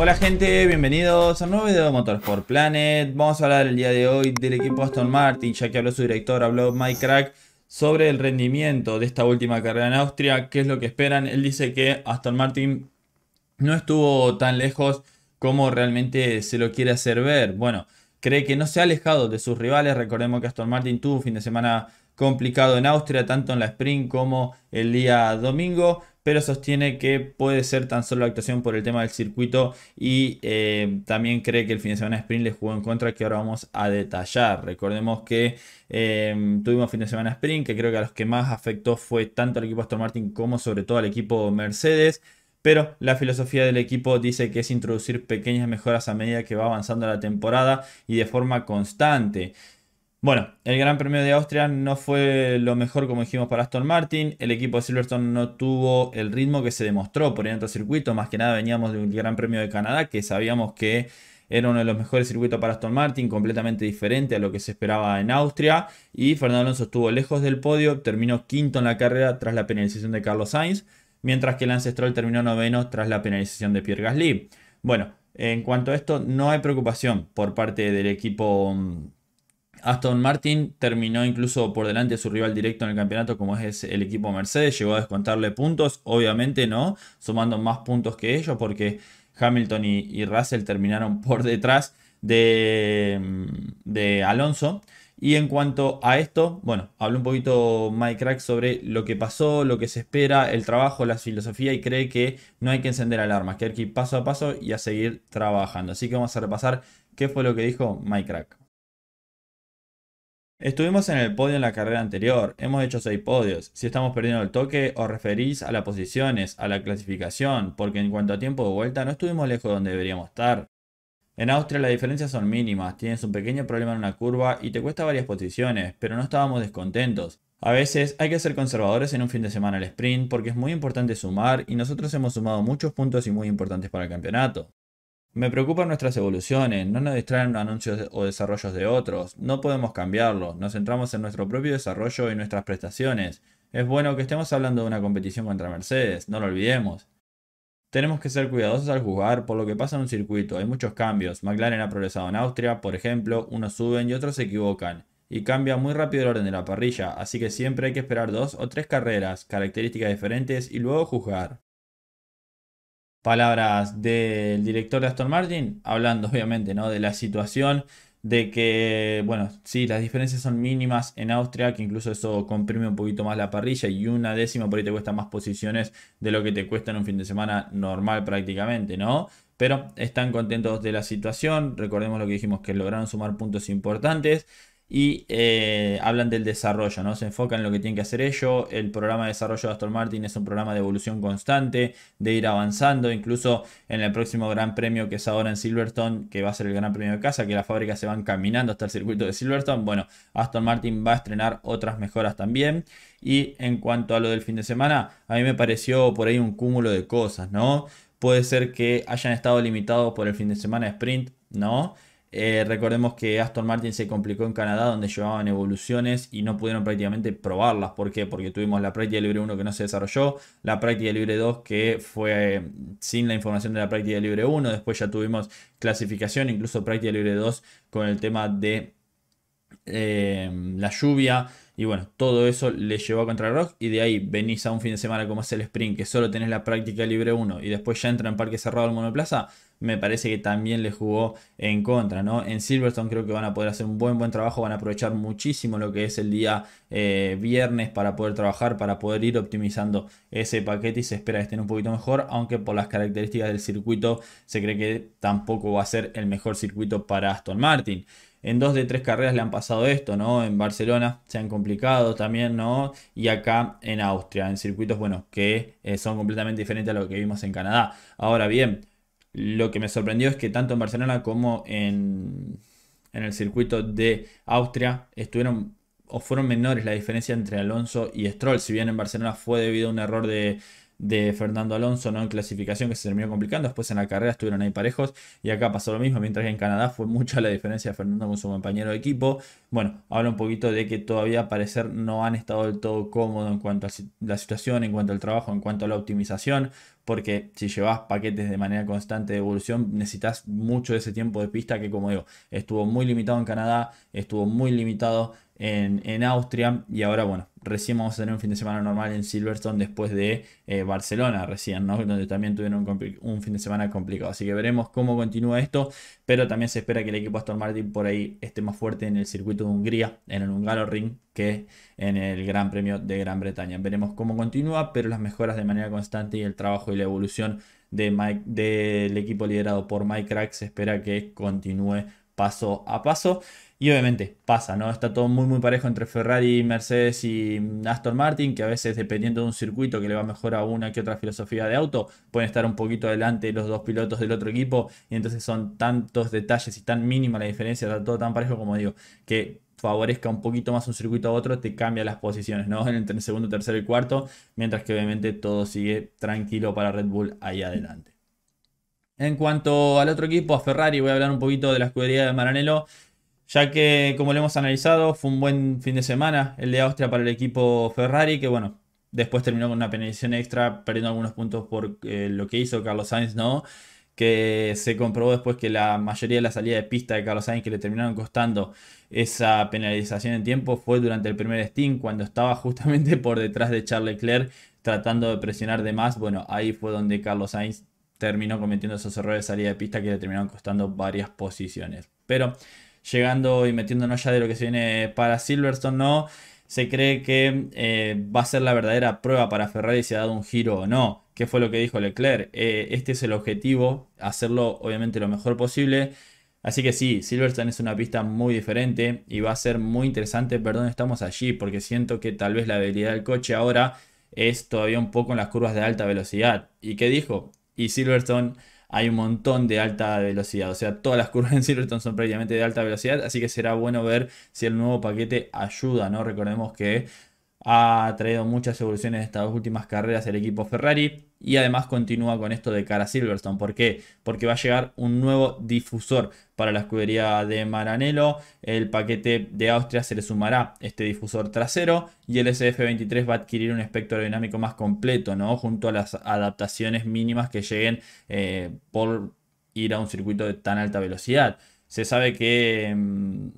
Hola gente, bienvenidos a un nuevo video de Motorsport Planet. Vamos a hablar el día de hoy del equipo Aston Martin, ya que habló su director, habló Mike Crack, sobre el rendimiento de esta última carrera en Austria, qué es lo que esperan. Él dice que Aston Martin no estuvo tan lejos como realmente se lo quiere hacer ver. Bueno, cree que no se ha alejado de sus rivales. Recordemos que Aston Martin tuvo un fin de semana complicado en Austria, tanto en la sprint como el día domingo pero sostiene que puede ser tan solo actuación por el tema del circuito y eh, también cree que el fin de semana sprint le jugó en contra que ahora vamos a detallar. Recordemos que eh, tuvimos fin de semana sprint que creo que a los que más afectó fue tanto al equipo Aston Martin como sobre todo al equipo Mercedes. Pero la filosofía del equipo dice que es introducir pequeñas mejoras a medida que va avanzando la temporada y de forma constante. Bueno, el Gran Premio de Austria no fue lo mejor como dijimos para Aston Martin, el equipo de Silverstone no tuvo el ritmo que se demostró por el otro circuito, más que nada veníamos del Gran Premio de Canadá que sabíamos que era uno de los mejores circuitos para Aston Martin, completamente diferente a lo que se esperaba en Austria y Fernando Alonso estuvo lejos del podio, terminó quinto en la carrera tras la penalización de Carlos Sainz, mientras que Lance Stroll terminó noveno tras la penalización de Pierre Gasly. Bueno, en cuanto a esto no hay preocupación por parte del equipo mm, Aston Martin terminó incluso por delante de su rival directo en el campeonato como es el equipo Mercedes, llegó a descontarle puntos, obviamente no, sumando más puntos que ellos porque Hamilton y, Russell terminaron por detrás de, mm, de, Alonso. Y en cuanto a esto, bueno, habló un poquito Mike Crack sobre lo que pasó, lo que se espera, el trabajo, la filosofía y cree que no hay que encender alarmas, que hay que ir paso a paso y a seguir trabajando. Así que vamos a repasar qué fue lo que dijo Mike Crack. Estuvimos en el podio en la carrera anterior, hemos hecho 6 podios. Si estamos perdiendo el toque, os referís a las posiciones, a la clasificación, porque en cuanto a tiempo de vuelta no estuvimos lejos de donde deberíamos estar. En Austria las diferencias son mínimas, tienes un pequeño problema en una curva y te cuesta varias posiciones, pero no estábamos descontentos. A veces hay que ser conservadores en un fin de semana al sprint porque es muy importante sumar y nosotros hemos sumado muchos puntos y muy importantes para el campeonato. Me preocupan nuestras evoluciones, no nos distraen anuncios o desarrollos de otros, no podemos cambiarlo, nos centramos en nuestro propio desarrollo y nuestras prestaciones. Es bueno que estemos hablando de una competición contra Mercedes, no lo olvidemos. Tenemos que ser cuidadosos al jugar, por lo que pasa en un circuito, hay muchos cambios. McLaren ha progresado en Austria, por ejemplo, unos suben y otros se equivocan, y cambia muy rápido el orden de la parrilla, así que siempre hay que esperar dos o tres carreras, características diferentes y luego juzgar palabras del director de Aston Martin, hablando obviamente ¿no? de la situación, de que, bueno, sí, las diferencias son mínimas en Austria, que incluso eso comprime un poquito más la parrilla y una décima por ahí te cuesta más posiciones de lo que te cuesta en un fin de semana normal prácticamente, ¿no? Pero están contentos de la situación, recordemos lo que dijimos, que lograron sumar puntos importantes y eh, hablan del desarrollo, ¿no? Se enfocan en lo que tienen que hacer ellos. El programa de desarrollo de Aston Martin es un programa de evolución constante, de ir avanzando, incluso en el próximo gran premio que es ahora en Silverstone, que va a ser el gran premio de casa, que las fábricas se van caminando hasta el circuito de Silverstone. Bueno, Aston Martin va a estrenar otras mejoras también. Y en cuanto a lo del fin de semana, a mí me pareció por ahí un cúmulo de cosas, ¿no? Puede ser que hayan estado limitados por el fin de semana de sprint, ¿no? Eh, recordemos que Aston Martin se complicó en Canadá donde llevaban evoluciones y no pudieron prácticamente probarlas. ¿Por qué? Porque tuvimos la práctica libre 1 que no se desarrolló, la práctica libre 2 que fue eh, sin la información de la práctica libre 1, después ya tuvimos clasificación, incluso práctica libre 2 con el tema de eh, la lluvia. Y bueno, todo eso le llevó a rock y de ahí venís a un fin de semana como es el sprint, que solo tenés la práctica libre 1 y después ya entra en parque cerrado al monoplaza, me parece que también le jugó en contra, ¿no? En Silverstone creo que van a poder hacer un buen buen trabajo, van a aprovechar muchísimo lo que es el día eh, viernes para poder trabajar, para poder ir optimizando ese paquete y se espera que estén un poquito mejor, aunque por las características del circuito se cree que tampoco va a ser el mejor circuito para Aston Martin en dos de tres carreras le han pasado esto, ¿no? En Barcelona se han complicado también, ¿no? Y acá en Austria, en circuitos, bueno, que eh, son completamente diferentes a lo que vimos en Canadá. Ahora bien, lo que me sorprendió es que tanto en Barcelona como en, en el circuito de Austria estuvieron o fueron menores la diferencia entre Alonso y Stroll, si bien en Barcelona fue debido a un error de de Fernando Alonso, ¿no? En clasificación que se terminó complicando, después en la carrera estuvieron ahí parejos y acá pasó lo mismo, mientras que en Canadá fue mucha la diferencia de Fernando con su compañero de equipo. Bueno, habla un poquito de que todavía parecer no han estado del todo cómodos en cuanto a la situación, en cuanto al trabajo, en cuanto a la optimización, porque si llevas paquetes de manera constante de evolución, necesitas mucho de ese tiempo de pista que como digo, estuvo muy limitado en Canadá, estuvo muy limitado en, Austria. Y ahora, bueno, recién vamos a tener un fin de semana normal en Silverstone después de eh, Barcelona, recién, ¿no? Donde también tuvieron un, fin de semana complicado. Así que veremos cómo continúa esto. Pero también se espera que el equipo Aston Martin por ahí esté más fuerte en el circuito de Hungría, en el Ring que en el Gran Premio de Gran Bretaña. Veremos cómo continúa, pero las mejoras de manera constante y el trabajo y la evolución del equipo liderado por Mike Crack se espera que continúe paso a paso. Y obviamente pasa, ¿no? Está todo muy muy parejo entre Ferrari, Mercedes y Aston Martin, que a veces dependiendo de un circuito que le va mejor a una que otra filosofía de auto, pueden estar un poquito adelante los dos pilotos del otro equipo y entonces son tantos detalles y tan mínima la diferencia, está todo tan parejo como digo, que favorezca un poquito más un circuito a otro, te cambia las posiciones, ¿no? Entre el segundo, tercero y cuarto, mientras que obviamente todo sigue tranquilo para Red Bull ahí adelante. En cuanto al otro equipo, a Ferrari, voy a hablar un poquito de la escudería de Maranello ya que como lo hemos analizado, fue un buen fin de semana el de Austria para el equipo Ferrari, que bueno, después terminó con una penalización extra, perdiendo algunos puntos por eh, lo que hizo Carlos Sainz, ¿no? Que se comprobó después que la mayoría de la salida de pista de Carlos Sainz que le terminaron costando esa penalización en tiempo fue durante el primer Steam, cuando estaba justamente por detrás de Charles Leclerc tratando de presionar de más. Bueno, ahí fue donde Carlos Sainz terminó cometiendo esos errores de salida de pista que le terminaron costando varias posiciones. Pero llegando y metiéndonos ya de lo que se viene para Silverstone, ¿no? Se cree que eh, va a ser la verdadera prueba para Ferrari si ha dado un giro o no. ¿Qué fue lo que dijo Leclerc? Eh, este es el objetivo, hacerlo obviamente lo mejor posible. Así que sí, Silverstone es una pista muy diferente y va a ser muy interesante Perdón, estamos allí, porque siento que tal vez la habilidad del coche ahora es todavía un poco en las curvas de alta velocidad. ¿Y qué dijo? Y Silverstone hay un montón de alta velocidad. O sea, todas las curvas en Silverstone son prácticamente de alta velocidad. Así que será bueno ver si el nuevo paquete ayuda, ¿no? Recordemos que ha traído muchas evoluciones en estas últimas carreras el equipo Ferrari. Y además continúa con esto de cara a Silverstone. ¿Por qué? Porque va a llegar un nuevo difusor para la escudería de Maranello. El paquete de Austria se le sumará este difusor trasero. Y el SF23 va a adquirir un espectro aerodinámico más completo, ¿no? Junto a las adaptaciones mínimas que lleguen eh, por ir a un circuito de tan alta velocidad. Se sabe que. Mm,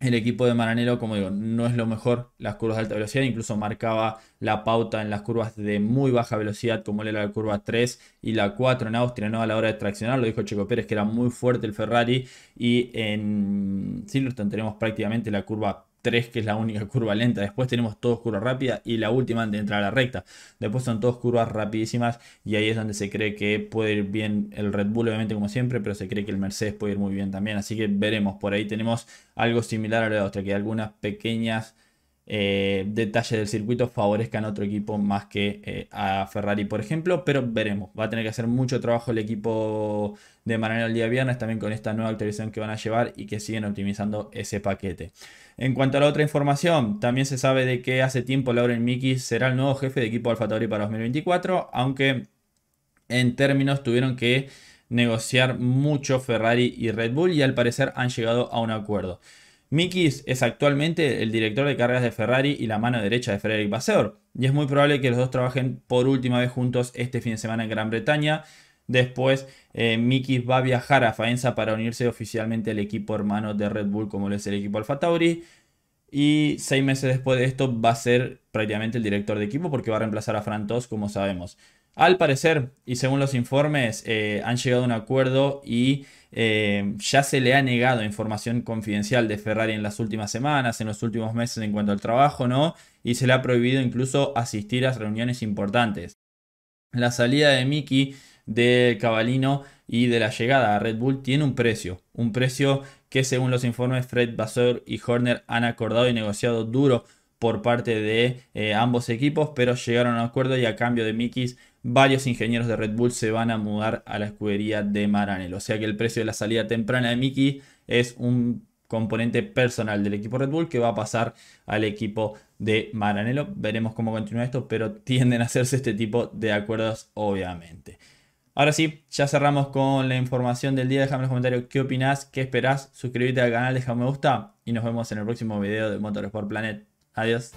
el equipo de Maranero, como digo, no es lo mejor las curvas de alta velocidad, incluso marcaba la pauta en las curvas de muy baja velocidad, como era la curva 3 y la 4 en Austria, ¿no? A la hora de traccionar, lo dijo Checo Pérez, que era muy fuerte el Ferrari, y en Silverstone tenemos prácticamente la curva 3, que es la única curva lenta. Después tenemos todos curvas rápidas y la última de entrar a la recta. Después son todos curvas rapidísimas y ahí es donde se cree que puede ir bien el Red Bull, obviamente como siempre, pero se cree que el Mercedes puede ir muy bien también. Así que veremos, por ahí tenemos algo similar a la otra, que hay algunas pequeñas eh, detalle del circuito favorezcan a otro equipo más que eh, a Ferrari, por ejemplo. Pero veremos, va a tener que hacer mucho trabajo el equipo de Maranello el día viernes, también con esta nueva actualización que van a llevar y que siguen optimizando ese paquete. En cuanto a la otra información, también se sabe de que hace tiempo Lauren Miki será el nuevo jefe de equipo Alfa Tauri para 2024, aunque en términos tuvieron que negociar mucho Ferrari y Red Bull y al parecer han llegado a un acuerdo. Mikis es actualmente el director de carreras de Ferrari y la mano derecha de Frederick Vasseur, y es muy probable que los dos trabajen por última vez juntos este fin de semana en Gran Bretaña. Después, eh, Mikis va a viajar a Faenza para unirse oficialmente al equipo hermano de Red Bull, como lo es el equipo Alfa Tauri. Y seis meses después de esto va a ser prácticamente el director de equipo porque va a reemplazar a Fran Tos como sabemos. Al parecer, y según los informes, eh, han llegado a un acuerdo y eh, ya se le ha negado información confidencial de Ferrari en las últimas semanas, en los últimos meses en cuanto al trabajo, ¿no? Y se le ha prohibido incluso asistir a reuniones importantes. La salida de Mickey de Cavallino y de la llegada a Red Bull tiene un precio, un precio que según los informes Fred Vasseur y Horner han acordado y negociado duro por parte de eh, ambos equipos, pero llegaron a un acuerdo y a cambio de Mickeys varios ingenieros de Red Bull se van a mudar a la escudería de Maranello. O sea que el precio de la salida temprana de Mickey es un componente personal del equipo Red Bull que va a pasar al equipo de Maranello. Veremos cómo continúa esto, pero tienden a hacerse este tipo de acuerdos, obviamente. Ahora sí, ya cerramos con la información del día. Déjame en los comentarios qué opinás, qué esperas? Suscríbete al canal, deja un me gusta y nos vemos en el próximo video de Motorsport Planet. Adiós.